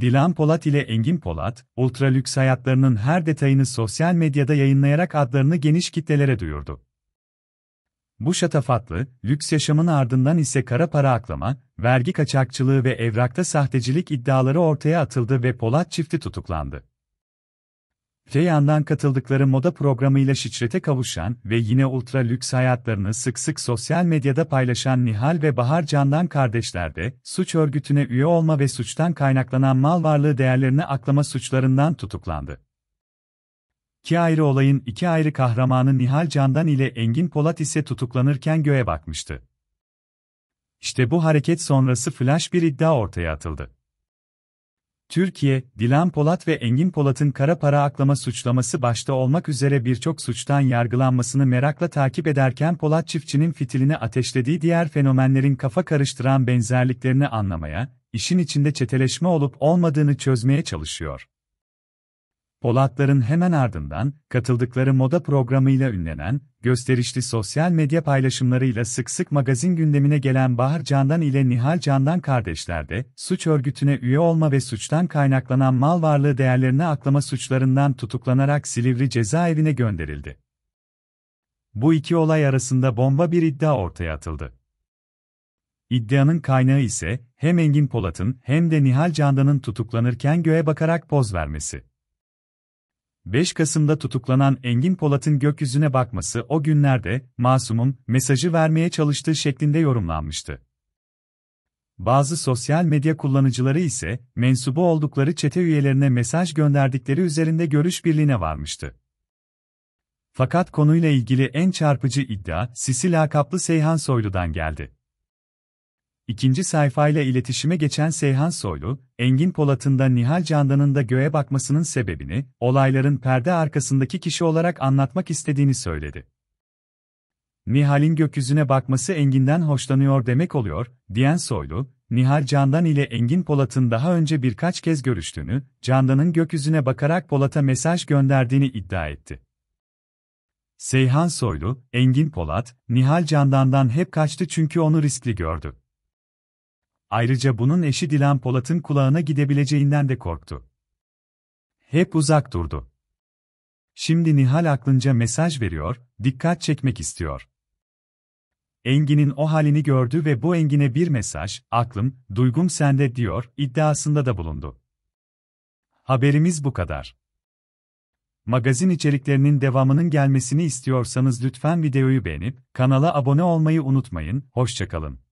Dilan Polat ile Engin Polat, ultralüks hayatlarının her detayını sosyal medyada yayınlayarak adlarını geniş kitlelere duyurdu. Bu şatafatlı, lüks yaşamın ardından ise kara para aklama, vergi kaçakçılığı ve evrakta sahtecilik iddiaları ortaya atıldı ve Polat çifti tutuklandı. Reyhan'dan katıldıkları moda programıyla şişrete kavuşan ve yine ultra lüks hayatlarını sık sık sosyal medyada paylaşan Nihal ve Bahar Candan kardeşler de, suç örgütüne üye olma ve suçtan kaynaklanan mal varlığı değerlerini aklama suçlarından tutuklandı. İki ayrı olayın iki ayrı kahramanı Nihal Candan ile Engin Polat ise tutuklanırken göğe bakmıştı. İşte bu hareket sonrası flash bir iddia ortaya atıldı. Türkiye, Dilan Polat ve Engin Polat'ın kara para aklama suçlaması başta olmak üzere birçok suçtan yargılanmasını merakla takip ederken Polat çiftçinin fitilini ateşlediği diğer fenomenlerin kafa karıştıran benzerliklerini anlamaya, işin içinde çeteleşme olup olmadığını çözmeye çalışıyor. Polatların hemen ardından, katıldıkları moda programıyla ünlenen, gösterişli sosyal medya paylaşımlarıyla sık sık magazin gündemine gelen Bahar Candan ile Nihal Candan kardeşler de, suç örgütüne üye olma ve suçtan kaynaklanan mal varlığı değerlerini aklama suçlarından tutuklanarak Silivri cezaevine gönderildi. Bu iki olay arasında bomba bir iddia ortaya atıldı. İddianın kaynağı ise, hem Engin Polat'ın hem de Nihal Candan'ın tutuklanırken göğe bakarak poz vermesi. 5 Kasım'da tutuklanan Engin Polat'ın gökyüzüne bakması o günlerde masumun mesajı vermeye çalıştığı şeklinde yorumlanmıştı. Bazı sosyal medya kullanıcıları ise mensubu oldukları çete üyelerine mesaj gönderdikleri üzerinde görüş birliğine varmıştı. Fakat konuyla ilgili en çarpıcı iddia Sisi lakaplı Seyhan Soylu'dan geldi. İkinci sayfayla iletişime geçen Seyhan Soylu, Engin Polat'ın da Nihal Candan'ın da göğe bakmasının sebebini, olayların perde arkasındaki kişi olarak anlatmak istediğini söyledi. Nihal'in gökyüzüne bakması Engin'den hoşlanıyor demek oluyor, diyen Soylu, Nihal Candan ile Engin Polat'ın daha önce birkaç kez görüştüğünü, Candan'ın gökyüzüne bakarak Polat'a mesaj gönderdiğini iddia etti. Seyhan Soylu, Engin Polat, Nihal Candan'dan hep kaçtı çünkü onu riskli gördü. Ayrıca bunun eşi Dilan Polat'ın kulağına gidebileceğinden de korktu. Hep uzak durdu. Şimdi Nihal aklınca mesaj veriyor, dikkat çekmek istiyor. Engin'in o halini gördü ve bu Engin'e bir mesaj, aklım, duygum sende diyor, iddiasında da bulundu. Haberimiz bu kadar. Magazin içeriklerinin devamının gelmesini istiyorsanız lütfen videoyu beğenip, kanala abone olmayı unutmayın, hoşçakalın.